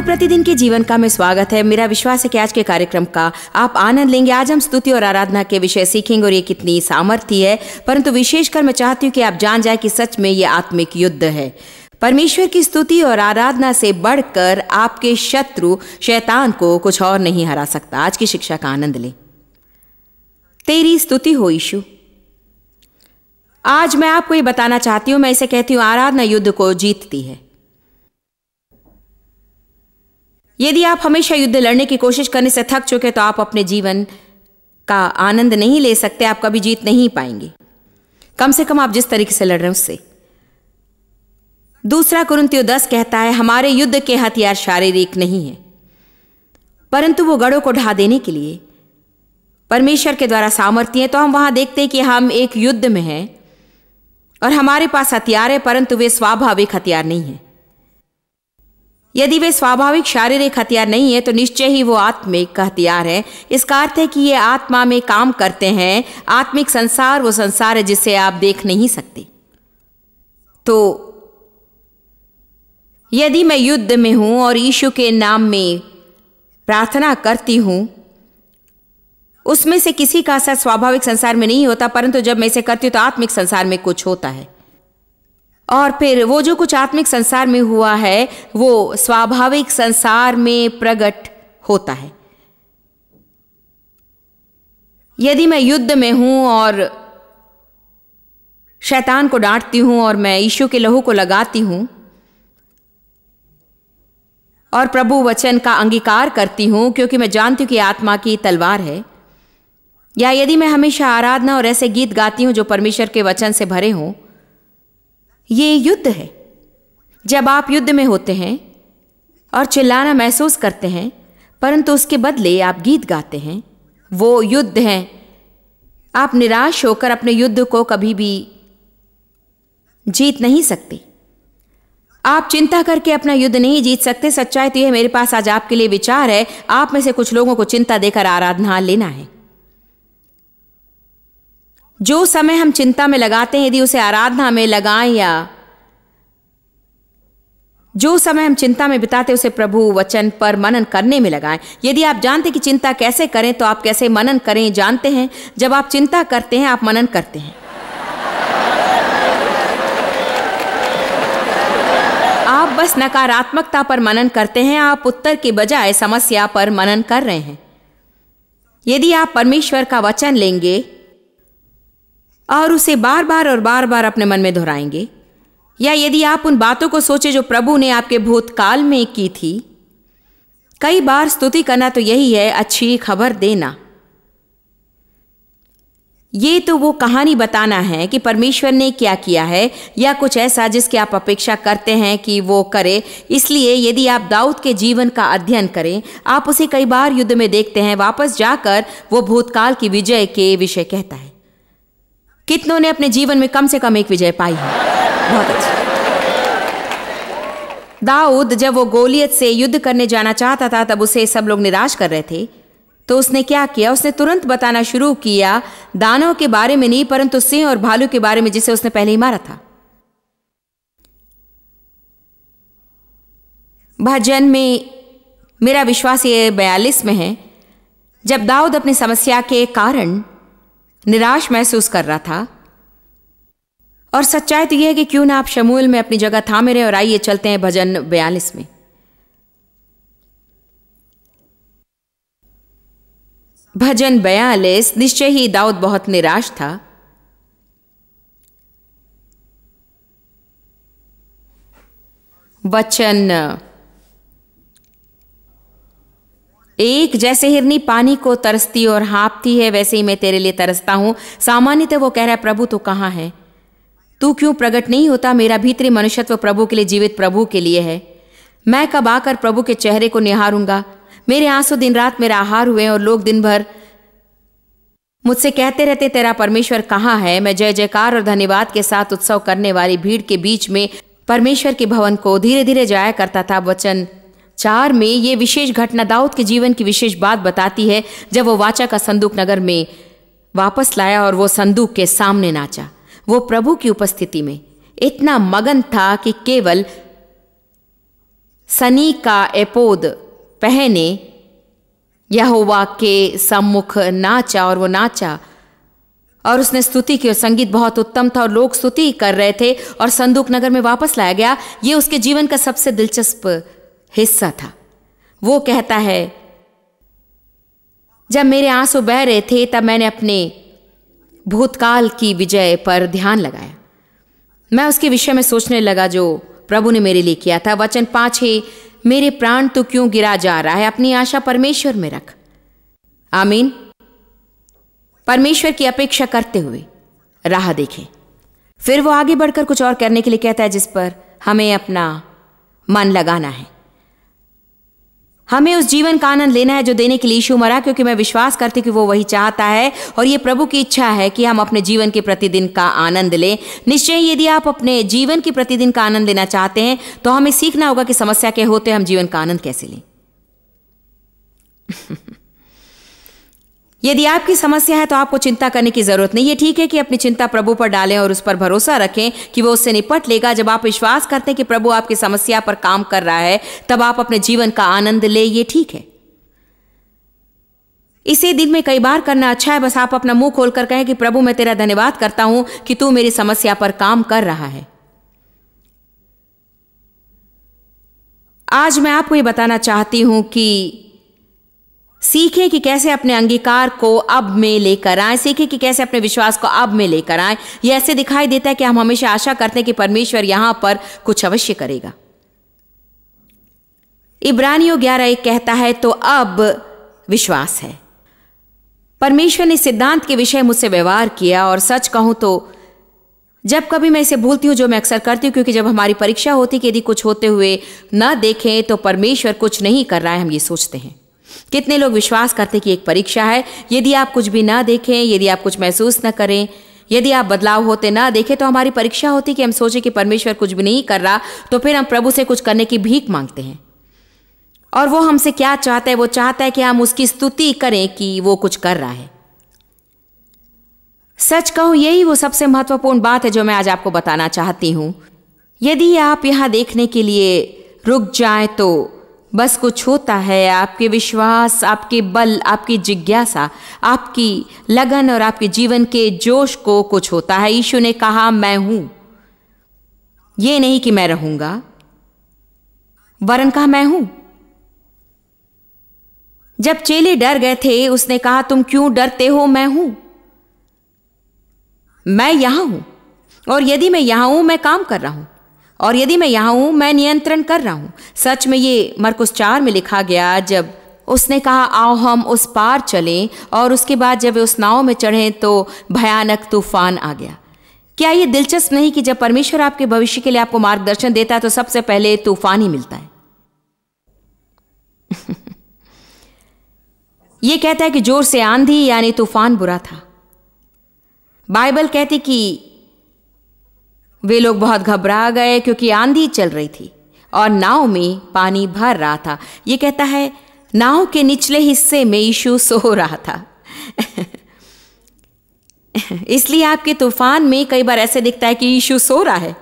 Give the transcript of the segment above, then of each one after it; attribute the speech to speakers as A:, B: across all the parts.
A: मानव प्रतिदिन के जीवन का में स्वागत है मेरा विश्वास है कि आज के कार्यक्रम का आप आनंद लेंगे आज हम स्तुति और आराधना के विषय सीखेंगे और ये कितनी सामर्थ्य है परंतु विशेषकर मैं चाहती हूँ कि आप जान जाए कि सच में ये आत्मिक युद्ध है परमेश्वर की स्तुति और आराधना से बढ़कर आपके शत्रु शैतान को कुछ और नहीं हरा सकता आज की शिक्षा का आनंद लें तेरी स्तुति हो यीशु आज मैं आपको ये बताना चाहती हूँ मैं इसे कहती हूँ आराधना युद्ध को जीतती है यदि आप हमेशा युद्ध लड़ने की कोशिश करने से थक चुके तो आप अपने जीवन का आनंद नहीं ले सकते आप कभी जीत नहीं पाएंगे कम से कम आप जिस तरीके से लड़ रहे हैं उससे दूसरा कुरंतियो दस कहता है हमारे युद्ध के हथियार शारीरिक नहीं है परंतु वो गढ़ों को ढा देने के लिए परमेश्वर के द्वारा सामर्थ्य है तो हम वहां देखते हैं कि हम एक युद्ध में हैं और हमारे पास हथियार है परंतु वे स्वाभाविक हथियार नहीं है यदि वे स्वाभाविक शारीरिक हथियार नहीं है तो निश्चय ही वो आत्मिक हथियार है इसका अर्थ है कि ये आत्मा में काम करते हैं आत्मिक संसार वो संसार है जिसे आप देख नहीं सकते तो यदि मैं युद्ध में हूं और यीशु के नाम में प्रार्थना करती हूं उसमें से किसी का असर स्वाभाविक संसार में नहीं होता परंतु जब मैं इसे करती हूँ तो आत्मिक संसार में कुछ होता है और फिर वो जो कुछ आत्मिक संसार में हुआ है वो स्वाभाविक संसार में प्रकट होता है यदि मैं युद्ध में हूं और शैतान को डांटती हूं और मैं ईशु के लहू को लगाती हूं और प्रभु वचन का अंगीकार करती हूं क्योंकि मैं जानती हूं कि आत्मा की तलवार है या यदि मैं हमेशा आराधना और ऐसे गीत गाती हूं जो परमेश्वर के वचन से भरे हों ये युद्ध है जब आप युद्ध में होते हैं और चिल्लाना महसूस करते हैं परंतु उसके बदले आप गीत गाते हैं वो युद्ध हैं आप निराश होकर अपने युद्ध को कभी भी जीत नहीं सकते आप चिंता करके अपना युद्ध नहीं जीत सकते सच्चाई तो यह मेरे पास आज आपके लिए विचार है आप में से कुछ लोगों को चिंता देकर आराधना लेना है जो समय हम चिंता में लगाते हैं यदि उसे आराधना में लगाएं या जो समय हम चिंता में बिताते उसे प्रभु वचन पर मनन करने में लगाएं यदि आप जानते कि चिंता कैसे करें तो आप कैसे मनन करें जानते हैं जब आप चिंता करते हैं आप मनन करते हैं आप बस नकारात्मकता पर मनन करते हैं आप उत्तर के बजाय समस्या पर मनन कर रहे हैं यदि आप परमेश्वर का वचन लेंगे और उसे बार बार और बार बार अपने मन में दोहराएंगे या यदि आप उन बातों को सोचे जो प्रभु ने आपके भूतकाल में की थी कई बार स्तुति करना तो यही है अच्छी खबर देना ये तो वो कहानी बताना है कि परमेश्वर ने क्या किया है या कुछ ऐसा जिसकी आप अपेक्षा करते हैं कि वो करे इसलिए यदि आप दाऊद के जीवन का अध्ययन करें आप उसे कई बार युद्ध में देखते हैं वापस जाकर वो भूतकाल की विजय के विषय कहता है कितनों ने अपने जीवन में कम से कम एक विजय पाई है बहुत अच्छा दाऊद जब वो गोलियत से युद्ध करने जाना चाहता था तब उसे सब लोग निराश कर रहे थे तो उसने क्या किया उसने तुरंत बताना शुरू किया दानों के बारे में नहीं परंतु सिंह और भालू के बारे में जिसे उसने पहले ही मारा था भजन में मेरा विश्वास ये बयालीस में है जब दाऊद अपनी समस्या के कारण निराश महसूस कर रहा था और सच्चाई तो यह है कि क्यों ना आप शमूल में अपनी जगह थामे रहे और आइए चलते हैं भजन बयालीस में भजन बयालीस निश्चय ही दाऊद बहुत निराश था वचन एक जैसे हिरनी पानी को तरसती और हाँपती है वैसे ही मैं तेरे लिए तरसता हूँ सामान्यतः वो कह रहा है प्रभु तो कहाँ है तू क्यों प्रकट नहीं होता मेरा भीतरी मनुष्यत्व प्रभु के लिए जीवित प्रभु के लिए है मैं कब आकर प्रभु के चेहरे को निहारूंगा मेरे आंसू दिन रात मेरा आहार हुए और लोग दिन भर मुझसे कहते रहते तेरा परमेश्वर कहाँ है मैं जय जयकार और धन्यवाद के साथ उत्सव करने वाली भीड़ के बीच में परमेश्वर के भवन को धीरे धीरे जाया करता था वचन चार में ये विशेष घटना दाऊद के जीवन की विशेष बात बताती है जब वो वाचा का संदूक नगर में वापस लाया और वो संदूक के सामने नाचा वो प्रभु की उपस्थिति में इतना मगन था कि केवल सनी का एपोद पहने यहोवा के सम्मुख नाचा और वो नाचा और उसने स्तुति की और संगीत बहुत उत्तम था और लोग स्तुति कर रहे थे और संदूक नगर में वापस लाया गया ये उसके जीवन का सबसे दिलचस्प हिस्सा था वो कहता है जब मेरे आंसू बह रहे थे तब मैंने अपने भूतकाल की विजय पर ध्यान लगाया मैं उसके विषय में सोचने लगा जो प्रभु ने मेरे लिए किया था वचन पांच है मेरे प्राण तो क्यों गिरा जा रहा है अपनी आशा परमेश्वर में रख आमीन परमेश्वर की अपेक्षा करते हुए राह देखें फिर वो आगे बढ़कर कुछ और करने के लिए कहता है जिस पर हमें अपना मन लगाना है हमें उस जीवन का आनंद लेना है जो देने के लिए यीशु मरा क्योंकि मैं विश्वास करती हूँ कि वो वही चाहता है और ये प्रभु की इच्छा है कि हम अपने जीवन के प्रतिदिन का आनंद लें निश्चय यदि आप अपने जीवन के प्रतिदिन का आनंद लेना चाहते हैं तो हमें सीखना होगा कि समस्या के होते हम जीवन का आनंद कैसे लें यदि आपकी समस्या है तो आपको चिंता करने की जरूरत नहीं है ठीक है कि अपनी चिंता प्रभु पर डालें और उस पर भरोसा रखें कि वो उससे निपट लेगा जब आप विश्वास करते हैं कि प्रभु आपकी समस्या पर काम कर रहा है तब आप अपने जीवन का आनंद ले ये ठीक है इसे दिन में कई बार करना अच्छा है बस आप अपना मुंह खोलकर कहें कि प्रभु मैं तेरा धन्यवाद करता हूं कि तू मेरी समस्या पर काम कर रहा है आज मैं आपको ये बताना चाहती हूं कि सीखें कि कैसे अपने अंगीकार को अब में लेकर आए सीखें कि कैसे अपने विश्वास को अब में लेकर आए यह ऐसे दिखाई देता है कि हम हमेशा आशा करते हैं कि परमेश्वर यहां पर कुछ अवश्य करेगा इब्रानियो ग्यारह एक कहता है तो अब विश्वास है परमेश्वर ने सिद्धांत के विषय मुझसे व्यवहार किया और सच कहूं तो जब कभी मैं इसे भूलती हूं जो मैं अक्सर करती हूँ क्योंकि जब हमारी परीक्षा होती कि यदि कुछ होते हुए न देखें तो परमेश्वर कुछ नहीं कर रहा है हम ये सोचते हैं कितने लोग विश्वास करते कि एक परीक्षा है यदि आप कुछ भी ना देखें यदि आप कुछ महसूस न करें यदि आप बदलाव होते ना देखें तो हमारी परीक्षा होती कि हम सोचें कि परमेश्वर कुछ भी नहीं कर रहा तो फिर हम प्रभु से कुछ करने की भीख मांगते हैं और वो हमसे क्या चाहता है वो चाहता है कि हम उसकी स्तुति करें कि वो कुछ कर रहा है सच कहूं यही वो सबसे महत्वपूर्ण बात है जो मैं आज आपको बताना चाहती हूं यदि आप यहां देखने के लिए रुक जाए तो बस कुछ होता है आपके विश्वास आपके बल आपकी जिज्ञासा आपकी लगन और आपके जीवन के जोश को कुछ होता है यीशु ने कहा मैं हूं ये नहीं कि मैं रहूंगा वरन कहा मैं हूं जब चेले डर गए थे उसने कहा तुम क्यों डरते हो मैं हूं मैं यहां हूं और यदि मैं यहां हूं मैं काम कर रहा हूं और यदि मैं यहाँ हूँ मैं नियंत्रण कर रहा हूँ सच में ये मरकुस चार में लिखा गया जब उसने कहा आओ हम उस पार चलें और उसके बाद जब वे उस नाव में चढ़े तो भयानक तूफान आ गया क्या ये दिलचस्प नहीं कि जब परमेश्वर आपके भविष्य के लिए आपको मार्गदर्शन देता है तो सबसे पहले तूफान ही मिलता है ये कहता है कि जोर से आंधी यानी तूफान बुरा था बाइबल कहती कि वे लोग बहुत घबरा गए क्योंकि आंधी चल रही थी और नाव में पानी भर रहा था ये कहता है नाव के निचले हिस्से में यीशु सो रहा था इसलिए आपके तूफान में कई बार ऐसे दिखता है कि यीशु सो रहा है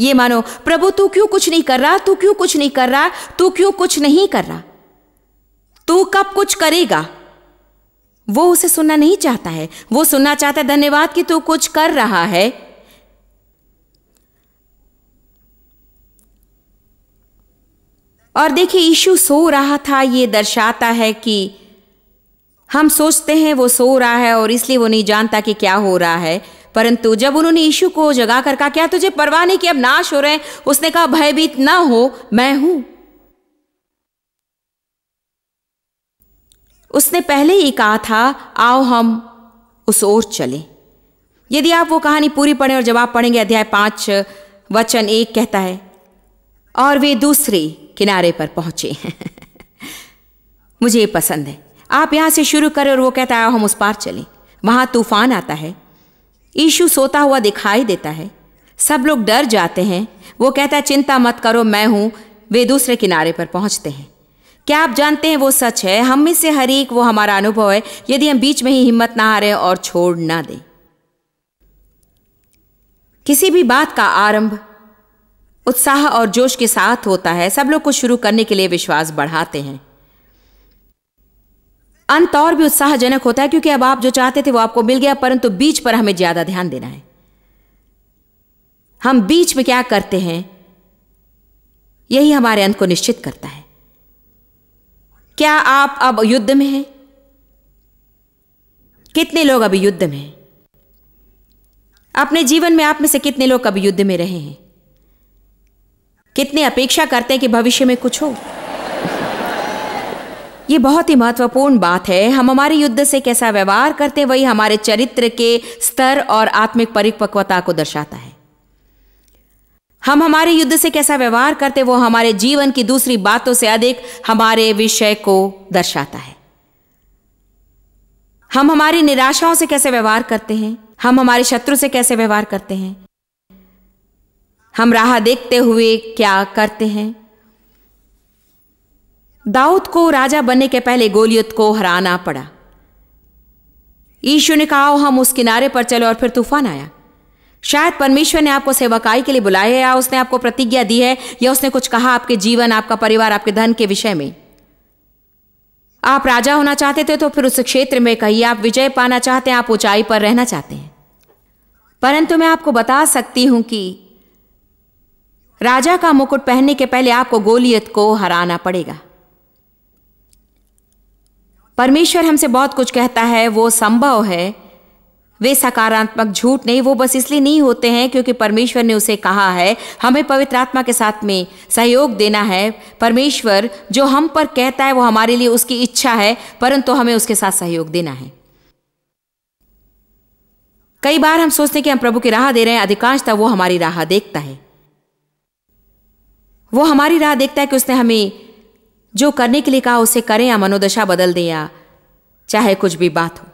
A: ये मानो प्रभु तू क्यों कुछ नहीं कर रहा तू क्यों कुछ नहीं कर रहा तू क्यों कुछ नहीं कर रहा तू कब कुछ करेगा वो उसे सुनना नहीं चाहता है वो सुनना चाहता है धन्यवाद कि तू कुछ कर रहा है और देखिए ईशु सो रहा था ये दर्शाता है कि हम सोचते हैं वो सो रहा है और इसलिए वो नहीं जानता कि क्या हो रहा है परंतु जब उन्होंने यीशु को जगा कर कहा क्या तुझे परवाह नहीं कि अब नाश हो रहे हैं उसने कहा भयभीत ना हो मैं हूं उसने पहले ही कहा था आओ हम उस ओर चले यदि आप वो कहानी पूरी पढ़ें और जवाब पढ़ेंगे अध्याय पांच वचन एक कहता है और वे दूसरी किनारे पर पहुंचे मुझे ये पसंद है आप यहां से शुरू करें और वो कहता है हम उस पार चलें वहां तूफान आता है ईशु सोता हुआ दिखाई देता है सब लोग डर जाते हैं वो कहता है चिंता मत करो मैं हूं वे दूसरे किनारे पर पहुंचते हैं क्या आप जानते हैं वो सच है हम में से हर एक वो हमारा अनुभव है यदि हम बीच में ही हिम्मत ना हारें और छोड़ ना दें किसी भी बात का आरंभ उत्साह और जोश के साथ होता है सब लोग को शुरू करने के लिए विश्वास बढ़ाते हैं अंत और भी उत्साहजनक होता है क्योंकि अब आप जो चाहते थे वो आपको मिल गया परंतु बीच पर हमें ज्यादा ध्यान देना है हम बीच में क्या करते हैं यही हमारे अंत को निश्चित करता है क्या आप अब युद्ध में हैं कितने लोग अभी युद्ध में हैं अपने जीवन में आप में से कितने लोग अभी युद्ध में रहे हैं कितने अपेक्षा करते हैं कि भविष्य में कुछ हो ये बहुत ही महत्वपूर्ण बात है हम हमारे युद्ध से कैसा व्यवहार करते हैं वही हमारे चरित्र के स्तर और आत्मिक परिपक्वता को दर्शाता है हम हमारे युद्ध से कैसा व्यवहार करते वो हमारे जीवन की दूसरी बातों से अधिक हमारे विषय को दर्शाता है हम हमारी निराशाओं से कैसे व्यवहार करते हैं हम हमारे शत्रु से कैसे व्यवहार करते हैं हम राह देखते हुए क्या करते हैं दाऊद को राजा बनने के पहले गोलियत को हराना पड़ा ईशु ने कहा हम उस किनारे पर चले और फिर तूफान आया शायद परमेश्वर ने आपको सेवकाई के लिए बुलाया है या उसने आपको प्रतिज्ञा दी है या उसने कुछ कहा आपके जीवन आपका परिवार आपके धन के विषय में आप राजा होना चाहते थे तो फिर उस क्षेत्र में कहिए आप विजय पाना चाहते हैं आप ऊंचाई पर रहना चाहते हैं परंतु मैं आपको बता सकती हूं कि राजा का मुकुट पहनने के पहले आपको गोलियत को हराना पड़ेगा परमेश्वर हमसे बहुत कुछ कहता है वो संभव है वे सकारात्मक झूठ नहीं वो बस इसलिए नहीं होते हैं क्योंकि परमेश्वर ने उसे कहा है हमें पवित्र आत्मा के साथ में सहयोग देना है परमेश्वर जो हम पर कहता है वो हमारे लिए उसकी इच्छा है परंतु हमें उसके साथ सहयोग देना है कई बार हम सोचते हैं कि हम प्रभु की राह दे रहे हैं अधिकांशतः वो हमारी राह देखता है वो हमारी राह देखता है कि उसने हमें जो करने के लिए कहा उसे करें या मनोदशा बदल दें या चाहे कुछ भी बात हो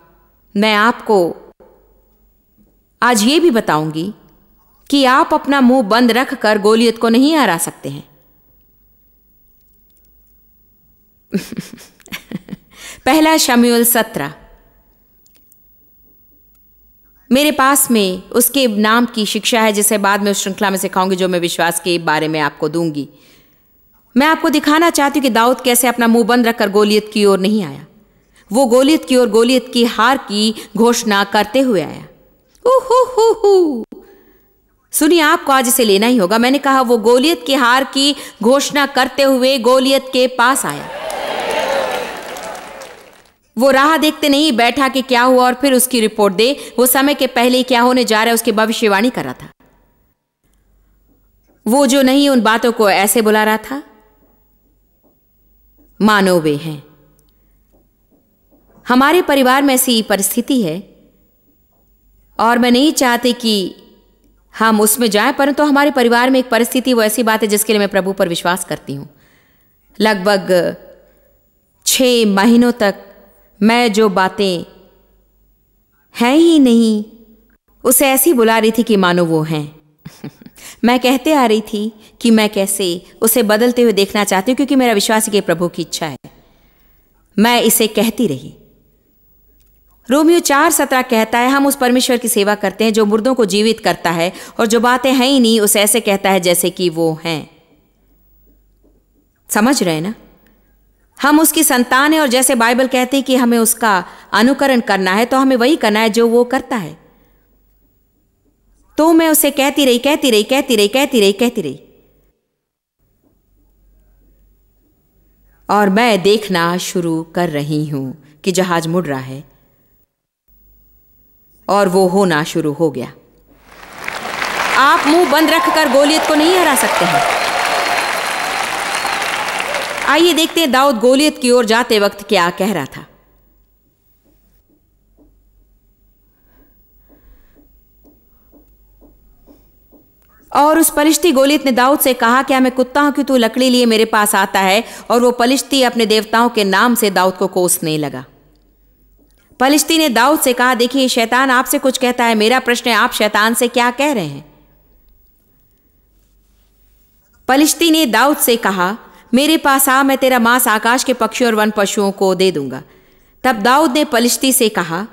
A: मैं आपको आज ये भी बताऊंगी कि आप अपना मुंह बंद रख कर गोलियत को नहीं हरा सकते हैं पहला शम्यूल सत्रह मेरे पास में उसके नाम की शिक्षा है जिसे बाद में उस श्रृंखला में सिखाऊंगी जो मैं विश्वास के बारे में आपको दूंगी मैं आपको दिखाना चाहती हूँ कि दाऊद कैसे अपना मुंह बंद रखकर गोलियत की ओर नहीं आया वो गोलियत की ओर गोलियत की हार की घोषणा करते हुए आया सुनिए आपको आज इसे लेना ही होगा मैंने कहा वो गोलियत की हार की घोषणा करते हुए गोलियत के पास आया वो राह देखते नहीं बैठा कि क्या हुआ और फिर उसकी रिपोर्ट दे वो समय के पहले क्या होने जा रहा है उसकी भविष्यवाणी कर रहा था वो जो नहीं उन बातों को ऐसे बुला रहा था मानो वे हैं हमारे परिवार में ऐसी परिस्थिति है और मैं नहीं चाहती कि हम उसमें जाए परंतु तो हमारे परिवार में एक परिस्थिति वो ऐसी बात है जिसके लिए मैं प्रभु पर विश्वास करती हूं लगभग छह महीनों तक मैं जो बातें हैं ही नहीं उसे ऐसी बुला रही थी कि मानो वो हैं मैं कहते आ रही थी कि मैं कैसे उसे बदलते हुए देखना चाहती हूं क्योंकि मेरा विश्वास कि प्रभु की इच्छा है मैं इसे कहती रही रोमियो चार सत्रह कहता है हम उस परमेश्वर की सेवा करते हैं जो मुर्दों को जीवित करता है और जो बातें हैं ही नहीं उसे ऐसे कहता है जैसे कि वो हैं समझ रहे ना हम उसकी संतान है और जैसे बाइबल कहती है कि हमें उसका अनुकरण करना है तो हमें वही करना है जो वो करता है तो मैं उसे कहती रही कहती रही कहती रही कहती रही कहती रही और मैं देखना शुरू कर रही हूं कि जहाज मुड़ रहा है और वो होना शुरू हो गया आप मुंह बंद रखकर गोलियत को नहीं हरा सकते हैं आइए देखते हैं दाऊद गोलियत की ओर जाते वक्त क्या कह रहा था और उस पलिश्ती गोलियत ने दाऊद से कहा क्या मैं कुत्ता हूं कि तू लकड़ी लिए मेरे पास आता है और वो पलिश्ती अपने देवताओं के नाम से दाऊद को कोसने लगा पलिश्ती ने दाऊद से कहा देखिए शैतान आपसे कुछ कहता है मेरा प्रश्न है आप शैतान से क्या कह रहे हैं पलिश्ती ने दाऊद से कहा मेरे पास आ मैं तेरा मांस आकाश के पक्षियों और वन पशुओं को दे दूंगा तब दाऊद ने पलिश्ती से कहा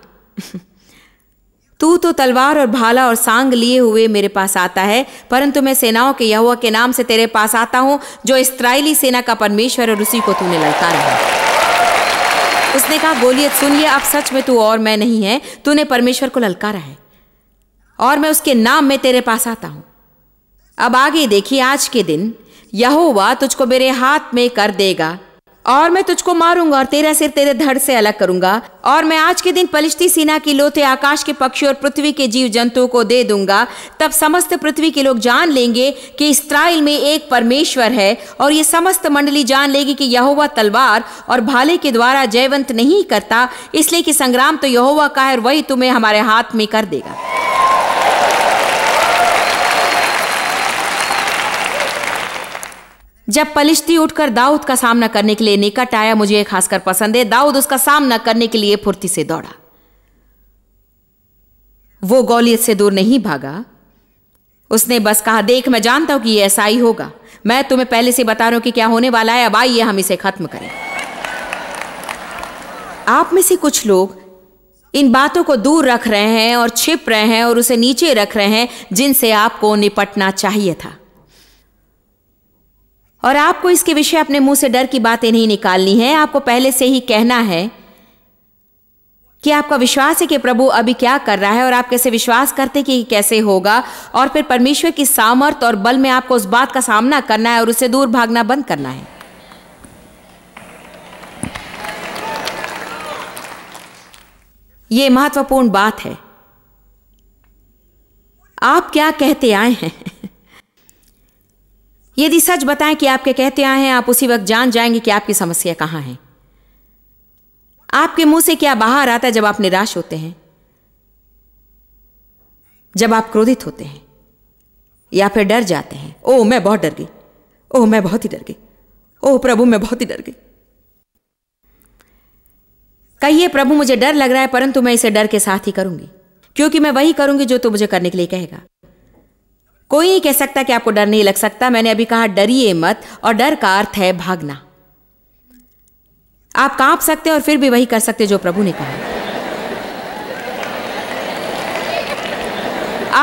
A: तू तो तलवार और भाला और सांग लिए हुए मेरे पास आता है परंतु मैं सेनाओं के यहुआ के नाम से तेरे पास आता हूँ जो इसराइली सेना का परमेश्वर और उसी को तूने ललकारा है उसने कहा गोलियत सुन लिया अब सच में तू और मैं नहीं है तूने परमेश्वर को ललकारा है और मैं उसके नाम में तेरे पास आता हूँ अब आगे देखिए आज के दिन यहोवा तुझको मेरे हाथ में कर देगा और मैं तुझको मारूंगा और तेरा सिर तेरे धड़ से अलग करूंगा और मैं आज के दिन पलिश्ती सेना की लोते आकाश के पक्षी और पृथ्वी के जीव जंतुओं को दे दूंगा तब समस्त पृथ्वी के लोग जान लेंगे कि इसराइल में एक परमेश्वर है और ये समस्त मंडली जान लेगी कि यहोवा तलवार और भाले के द्वारा जयवंत नहीं करता इसलिए कि संग्राम तो यहोवा का है और वही तुम्हें हमारे हाथ में कर देगा जब पलिश्ती उठकर दाऊद का सामना करने के लिए निकट आया मुझे खासकर पसंद है दाऊद उसका सामना करने के लिए फुर्ती से दौड़ा वो गौलियत से दूर नहीं भागा उसने बस कहा देख मैं जानता हूं कि यह ऐसा ही होगा मैं तुम्हें पहले से बता रहा हूं कि क्या होने वाला है अब आइए हम इसे खत्म करें आप में से कुछ लोग इन बातों को दूर रख रहे हैं और छिप रहे हैं और उसे नीचे रख रहे हैं जिनसे आपको निपटना चाहिए था और आपको इसके विषय अपने मुंह से डर की बातें नहीं निकालनी है आपको पहले से ही कहना है कि आपका विश्वास है कि प्रभु अभी क्या कर रहा है और आप कैसे विश्वास करते कि कैसे होगा और फिर परमेश्वर की सामर्थ और बल में आपको उस बात का सामना करना है और उसे दूर भागना बंद करना है ये महत्वपूर्ण बात है आप क्या कहते आए हैं यदि सच बताएं कि आपके कहते आए हैं आप उसी वक्त जान जाएंगे कि आपकी समस्या कहां है आपके मुंह से क्या बाहर आता है जब आप निराश होते हैं जब आप क्रोधित होते हैं या फिर डर जाते हैं ओह मैं बहुत डर गई ओह मैं बहुत ही डर गई ओह प्रभु मैं बहुत ही डर गई कहिए प्रभु मुझे डर लग रहा है परंतु मैं इसे डर के साथ ही करूंगी क्योंकि मैं वही करूंगी जो तू मुझे करने के लिए कहेगा कोई नहीं कह सकता कि आपको डर नहीं लग सकता मैंने अभी कहा डरिए मत और डर का अर्थ है भागना आप कांप सकते हैं और फिर भी वही कर सकते जो प्रभु ने कहा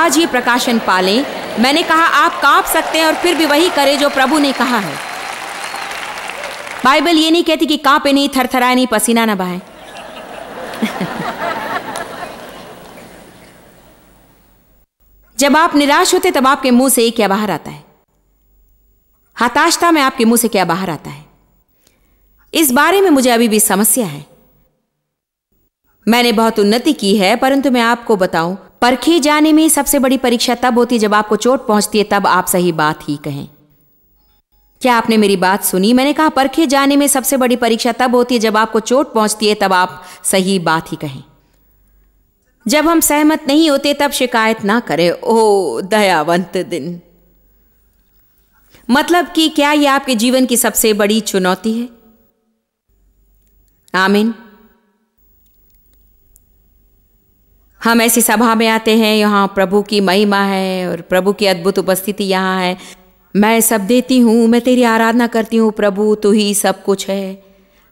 A: आज ये प्रकाशन पालें मैंने कहा आप कांप सकते हैं और फिर भी वही करें जो प्रभु ने कहा है बाइबल ये नहीं कहती कि कांपे नहीं थरथराए नहीं पसीना ना बहाए जब आप निराश होते तब आपके मुंह से क्या बाहर आता है हताशता में आपके मुंह से क्या बाहर आता है इस बारे में मुझे अभी भी समस्या है मैंने बहुत उन्नति की है परंतु मैं आपको बताऊं परखे जाने में सबसे बड़ी परीक्षा तब होती है जब आपको चोट पहुंचती है तब आप सही बात ही कहें क्या आपने मेरी बात सुनी मैंने कहा परखे जाने में सबसे बड़ी परीक्षा तब होती है जब आपको चोट पहुंचती है तब आप सही बात ही कहें जब हम सहमत नहीं होते तब शिकायत ना करें ओ दयावंत दिन मतलब कि क्या यह आपके जीवन की सबसे बड़ी चुनौती है आमीन हम ऐसी सभा में आते हैं यहाँ प्रभु की महिमा है और प्रभु की अद्भुत उपस्थिति यहाँ है मैं सब देती हूँ मैं तेरी आराधना करती हूँ प्रभु तू ही सब कुछ है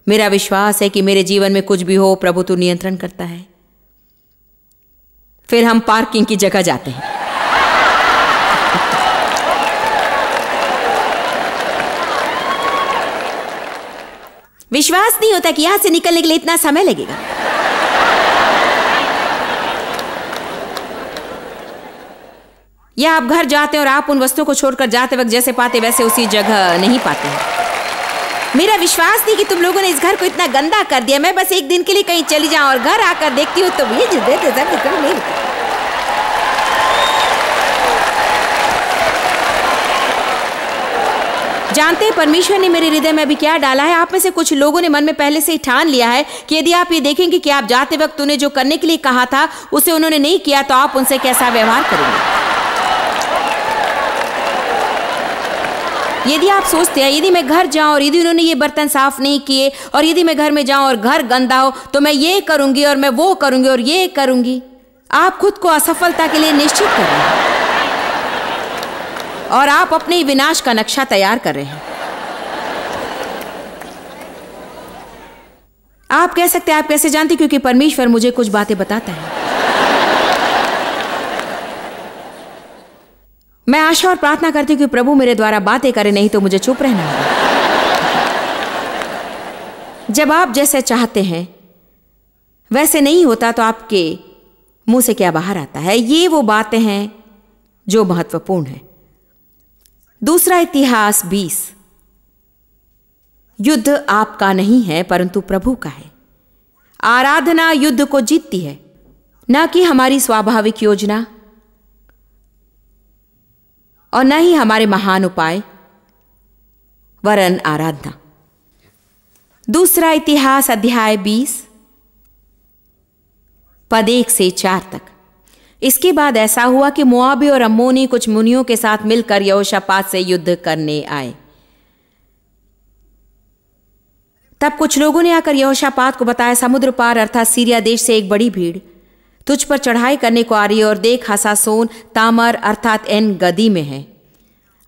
A: मेरा विश्वास है कि मेरे जीवन में कुछ भी हो प्रभु तू नियंत्रण करता है फिर हम पार्किंग की जगह जाते हैं विश्वास नहीं होता कि यहां से निकलने के लिए इतना समय लगेगा या आप घर जाते हैं और आप उन वस्तुओं को छोड़कर जाते वक्त जैसे पाते वैसे उसी जगह नहीं पाते हैं मेरा विश्वास नहीं कि तुम लोगों ने इस घर को इतना गंदा कर दिया मैं बस एक दिन के लिए कहीं चली जाऊं और घर आकर देखती हूँ तो ये नहीं तो जानते हैं परमेश्वर ने मेरे हृदय में अभी क्या डाला है आप में से कुछ लोगों ने मन में पहले से ही ठान लिया है कि यदि आप ये देखेंगे कि आप जाते वक्त उन्हें जो करने के लिए कहा था उसे उन्होंने नहीं किया तो आप उनसे कैसा व्यवहार करेंगे यदि आप सोचते हैं यदि मैं घर जाऊं और यदि उन्होंने ये बर्तन साफ नहीं किए और यदि मैं घर में जाऊं और घर गंदा हो तो मैं ये करूंगी और मैं वो करूंगी और ये करूंगी आप खुद को असफलता के लिए निश्चित कर रहे हैं और आप अपने विनाश का नक्शा तैयार कर रहे हैं आप कह सकते हैं आप कैसे जानते क्योंकि परमेश्वर मुझे कुछ बातें बताता है मैं आशा और प्रार्थना करती हूँ कि प्रभु मेरे द्वारा बातें करे नहीं तो मुझे चुप रहना है जब आप जैसे चाहते हैं वैसे नहीं होता तो आपके मुंह से क्या बाहर आता है ये वो बातें हैं जो महत्वपूर्ण है दूसरा इतिहास बीस युद्ध आपका नहीं है परंतु प्रभु का है आराधना युद्ध को जीतती है न कि हमारी स्वाभाविक योजना और न ही हमारे महान उपाय वरन आराधना दूसरा इतिहास अध्याय बीस पद एक से चार तक इसके बाद ऐसा हुआ कि मुआबी और अम्मोनी कुछ मुनियों के साथ मिलकर यहोशापात से युद्ध करने आए तब कुछ लोगों ने आकर यहोशापात को बताया समुद्र पार अर्थात सीरिया देश से एक बड़ी भीड़ तुझ पर चढ़ाई करने को आ रही है और देख हसासोन तामर अर्थात एन गदी में है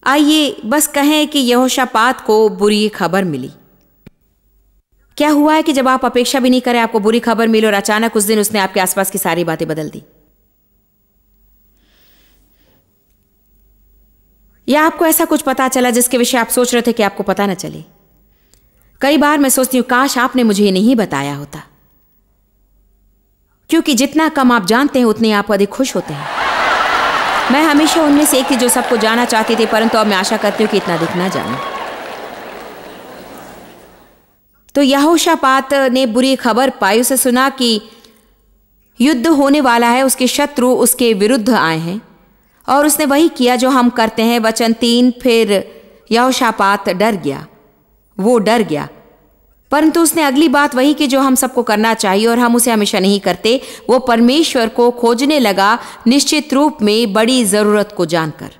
A: आइए बस कहें कि यहोशापात को बुरी खबर मिली क्या हुआ है कि जब आप अपेक्षा भी नहीं करें आपको बुरी खबर मिली और अचानक उस दिन उसने आपके आसपास की सारी बातें बदल दी या आपको ऐसा कुछ पता चला जिसके विषय आप सोच रहे थे कि आपको पता ना चले कई बार मैं सोचती हूं काश आपने मुझे ये नहीं बताया होता क्योंकि जितना कम आप जानते हैं उतने आप अधिक खुश होते हैं मैं हमेशा उनमें से एक थी जो सबको जाना चाहती थी परंतु अब मैं आशा करती हूँ कि इतना अधिक ना जाने तो यहोशापात ने बुरी खबर पाई उसे सुना कि युद्ध होने वाला है उसके शत्रु उसके विरुद्ध आए हैं और उसने वही किया जो हम करते हैं वचन तीन फिर यहोशापात डर गया वो डर गया परंतु उसने अगली बात वही की जो हम सबको करना चाहिए और हम उसे हमेशा नहीं करते वो परमेश्वर को खोजने लगा निश्चित रूप में बड़ी ज़रूरत को जानकर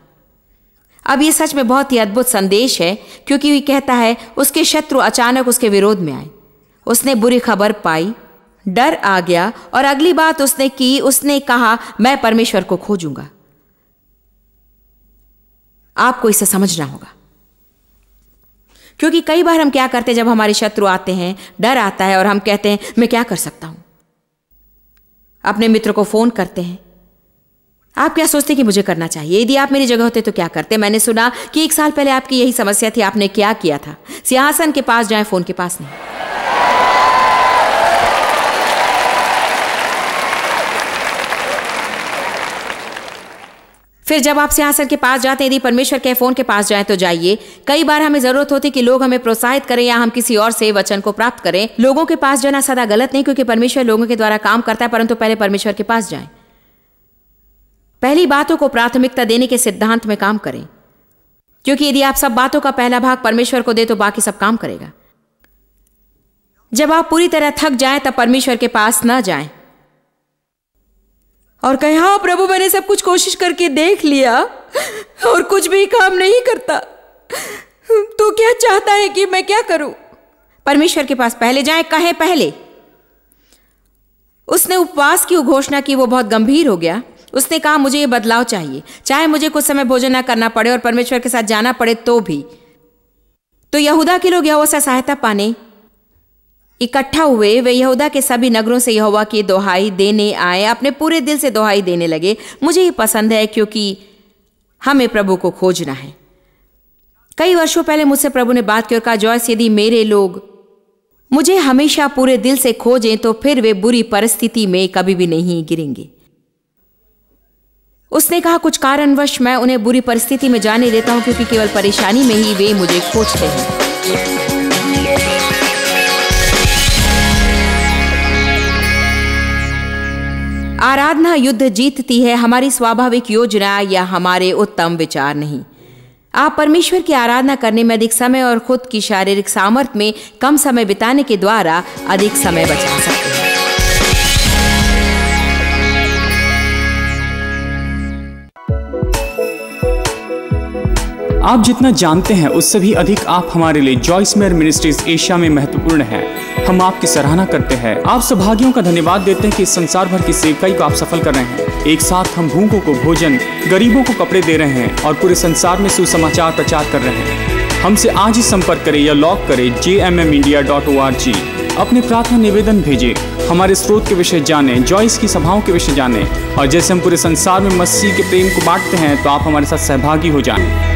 A: अब ये सच में बहुत ही अद्भुत संदेश है क्योंकि वे कहता है उसके शत्रु अचानक उसके विरोध में आए उसने बुरी खबर पाई डर आ गया और अगली बात उसने की उसने कहा मैं परमेश्वर को खोजूंगा आपको इसे समझना होगा क्योंकि कई बार हम क्या करते हैं जब हमारे शत्रु आते हैं डर आता है और हम कहते हैं मैं क्या कर सकता हूं अपने मित्र को फोन करते हैं आप क्या सोचते कि मुझे करना चाहिए यदि आप मेरी जगह होते तो क्या करते मैंने सुना कि एक साल पहले आपकी यही समस्या थी आपने क्या किया था सिंहासन के पास जाए फोन के पास नहीं फिर जब आप सिंहासन के पास जाते हैं यदि परमेश्वर के फोन के पास जाए तो जाइए कई बार हमें जरूरत होती कि लोग हमें प्रोत्साहित करें या हम किसी और से वचन को प्राप्त करें लोगों के पास जाना सदा गलत नहीं क्योंकि परमेश्वर लोगों के द्वारा काम करता है परंतु पहले परमेश्वर के पास जाए पहली बातों को प्राथमिकता देने के सिद्धांत में काम करें क्योंकि यदि आप सब बातों का पहला भाग परमेश्वर को दे तो बाकी सब काम करेगा जब आप पूरी तरह थक जाए तब परमेश्वर के पास न जाएं और कहे हाँ प्रभु मैंने सब कुछ कोशिश करके देख लिया और कुछ भी काम नहीं करता तो क्या चाहता है कि मैं क्या करूं परमेश्वर के पास पहले जाए कहे पहले उसने उपवास की घोषणा की वो बहुत गंभीर हो गया उसने कहा मुझे ये बदलाव चाहिए चाहे मुझे कुछ समय भोजन ना करना पड़े और परमेश्वर के साथ जाना पड़े तो भी तो यहूदा के लोग यहोवा सहायता पाने इकट्ठा हुए वे यहूदा के सभी नगरों से यहोवा की दोहाई देने आए अपने पूरे दिल से दोहाई देने लगे मुझे ये पसंद है क्योंकि हमें प्रभु को खोजना है कई वर्षों पहले मुझसे प्रभु ने बात की और कहा जॉयस यदि मेरे लोग मुझे हमेशा पूरे दिल से खोजें तो फिर वे बुरी परिस्थिति में कभी भी नहीं गिरेंगे उसने कहा कुछ कारणवश मैं उन्हें बुरी परिस्थिति में जाने देता हूं क्योंकि केवल परेशानी में ही वे मुझे खोजते हैं आराधना युद्ध जीतती है हमारी स्वाभाविक योजना या हमारे उत्तम विचार नहीं आप परमेश्वर की आराधना करने में अधिक समय और खुद की शारीरिक सामर्थ्य में कम समय बिताने के द्वारा अधिक समय बचा सकते हैं आप जितना जानते हैं उससे भी अधिक आप हमारे लिए जॉइस मेयर मिनिस्ट्रीज एशिया में महत्वपूर्ण हैं हम आपकी सराहना करते हैं आप सौभाग्यों का धन्यवाद देते हैं कि इस संसार भर की सेवकाई को आप सफल कर रहे हैं एक साथ हम भूखों को भोजन गरीबों को कपड़े दे रहे हैं और पूरे संसार में सुसमाचार प्रचार कर रहे हैं हमसे आज ही संपर्क करें या लॉग करें J M M India dot O R G अपने प्रार्थना निवेदन भेजें हमारे स्रोत के विषय जानें जॉइस की सभाओं के विषय जानें और जैसे हम पूरे संसार में मसीह के प्रेम को बांटते हैं तो आप हमारे साथ सहभागी हो जाएं